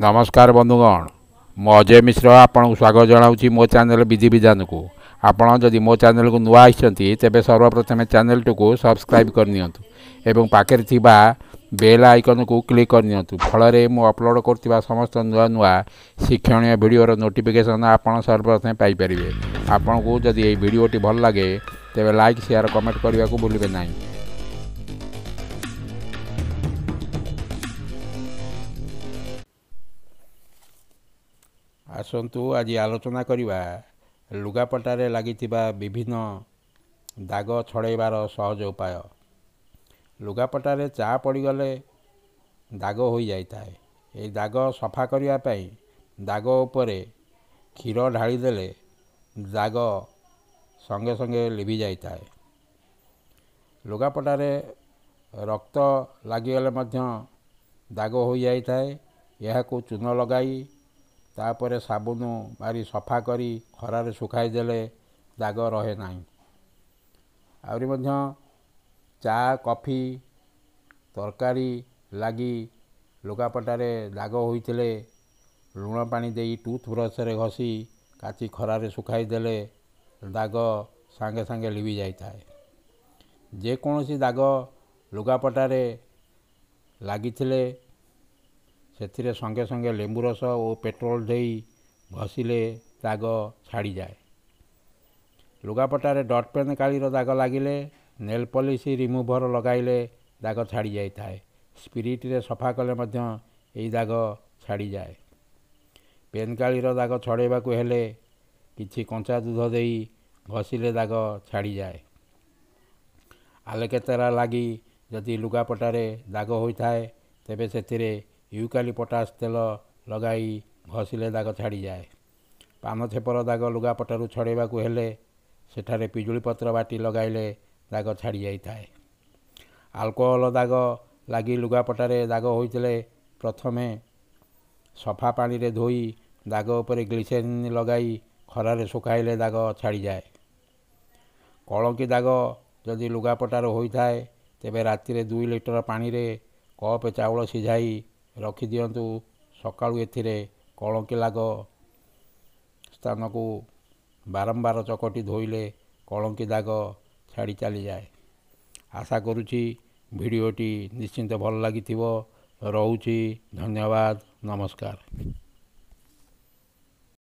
ନମସ୍କାର ବନ୍ଧୁଗଣ ମୁଁ ଅଜୟ ମିଶ୍ର ଆପଣଙ୍କୁ ସ୍ୱାଗତ ଜଣାଉଛି ମୋ ଚ୍ୟାନେଲ୍ ବିଜି ବିଜାନକୁ ଆପଣ ଯଦି ମୋ ଚ୍ୟାନେଲ୍କୁ ନୂଆ ଆସିଛନ୍ତି ତେବେ ସର୍ବପ୍ରଥମେ ଚ୍ୟାନେଲ୍ଟିକୁ ସବସ୍କ୍ରାଇବ୍ କରିନିଅନ୍ତୁ ଏବଂ ପାଖରେ ଥିବା ବେଲ୍ ଆଇକନ୍କୁ କ୍ଲିକ୍ କରିନିଅନ୍ତୁ ଫଳରେ ମୁଁ ଅପଲୋଡ଼ କରୁଥିବା ସମସ୍ତ ନୂଆ ନୂଆ ଶିକ୍ଷଣୀୟ ଭିଡ଼ିଓର ନୋଟିଫିକେସନ୍ ଆପଣ ସର୍ବପ୍ରଥମେ ପାଇପାରିବେ ଆପଣଙ୍କୁ ଯଦି ଏହି ଭିଡ଼ିଓଟି ଭଲ ଲାଗେ ତେବେ ଲାଇକ୍ ସେୟାର କମେଣ୍ଟ କରିବାକୁ ଭୁଲିବେ ନାହିଁ ଆସନ୍ତୁ ଆଜି ଆଲୋଚନା କରିବା ଲୁଗାପଟାରେ ଲାଗିଥିବା ବିଭିନ୍ନ ଦାଗ ଛଡ଼େଇବାର ସହଜ ଉପାୟ ଲୁଗାପଟାରେ ଚା' ପଡ଼ିଗଲେ ଦାଗ ହୋଇଯାଇଥାଏ ଏହି ଦାଗ ସଫା କରିବା ପାଇଁ ଦାଗ ଉପରେ କ୍ଷୀର ଢାଳିଦେଲେ ଦାଗ ସଙ୍ଗେ ସଙ୍ଗେ ଲିଭି ଯାଇଥାଏ ଲୁଗାପଟାରେ ରକ୍ତ ଲାଗିଗଲେ ମଧ୍ୟ ଦାଗ ହୋଇଯାଇଥାଏ ଏହାକୁ ଚୂନ ଲଗାଇ ତାପରେ ସାବୁନ ମାରି ସଫା କରି ଖରାରେ ଶୁଖାଇ ଦେଲେ ଦାଗ ରହେ ନାହିଁ ଆହୁରି ମଧ୍ୟ ଚା କଫି ତରକାରୀ ଲାଗି ଲୁଗାପଟାରେ ଦାଗ ହୋଇଥିଲେ ଲୁଣ ପାଣି ଦେଇ ଟୁଥବ୍ରଶରେ ଘଷି କାଚି ଖରାରେ ଶୁଖାଇ ଦେଲେ ଦାଗ ସାଙ୍ଗେ ସାଙ୍ଗେ ଲିଭି ଯାଇଥାଏ ଯେକୌଣସି ଦାଗ ଲୁଗାପଟାରେ ଲାଗିଥିଲେ ସେଥିରେ ସଙ୍ଗେ ସଙ୍ଗେ ଲେମ୍ବୁ ରସ ଓ ପେଟ୍ରୋଲ ଦେଇ ଘଷିଲେ ଦାଗ ଛାଡ଼ିଯାଏ ଲୁଗାପଟାରେ ଡଟ୍ ପେନ୍ କାଳିର ଦାଗ ଲାଗିଲେ ନେଲ୍ ପଲିସ ରିମୁଭର୍ ଲଗାଇଲେ ଦାଗ ଛାଡ଼ିଯାଇଥାଏ ସ୍ପିରିଟ୍ରେ ସଫା କଲେ ମଧ୍ୟ ଏହି ଦାଗ ଛାଡ଼ିଯାଏ ପେନ୍ କାଳିର ଦାଗ ଛଡ଼େଇବାକୁ ହେଲେ କିଛି କଞ୍ଚା ଦୁଧ ଦେଇ ଘଷିଲେ ଦାଗ ଛାଡ଼ିଯାଏ ଆଲେକେତେରା ଲାଗି ଯଦି ଲୁଗାପଟାରେ ଦାଗ ହୋଇଥାଏ ତେବେ ସେଥିରେ ୟୁକାଲି ପଟାସ୍ ତେଲ ଲଗାଇ ଘଷିଲେ ଦାଗ ଛାଡ଼ିଯାଏ ପାନଛେପର ଦାଗ ଲୁଗାପଟାରୁ ଛଡ଼ାଇବାକୁ ହେଲେ ସେଠାରେ ପିଜୁଳି ପତ୍ର ବାଟି ଲଗାଇଲେ ଦାଗ ଛାଡ଼ିଯାଇଥାଏ ଆଲକୋହଲ ଦାଗ ଲାଗି ଲୁଗାପଟାରେ ଦାଗ ହୋଇଥିଲେ ପ୍ରଥମେ ସଫା ପାଣିରେ ଧୋଇ ଦାଗ ଉପରେ ଗ୍ଲିସେରିନ୍ ଲଗାଇ ଖରାରେ ଶୁଖାଇଲେ ଦାଗ ଛାଡ଼ିଯାଏ କଳଙ୍କି ଦାଗ ଯଦି ଲୁଗାପଟାରେ ହୋଇଥାଏ ତେବେ ରାତିରେ ଦୁଇ ଲିଟର ପାଣିରେ କପେ ଚାଉଳ ସିଝାଇ ରଖିଦିଅନ୍ତୁ ସକାଳୁ ଏଥିରେ କଳଙ୍କି ଲାଗ ସ୍ଥାନକୁ ବାରମ୍ବାର ଚକଟି ଧୋଇଲେ କଳଙ୍କି ଦାଗ ଛାଡ଼ି ଚାଲିଯାଏ ଆଶା କରୁଛି ଭିଡ଼ିଓଟି ନିଶ୍ଚିନ୍ତ ଭଲ ଲାଗିଥିବ ରହୁଛି ଧନ୍ୟବାଦ ନମସ୍କାର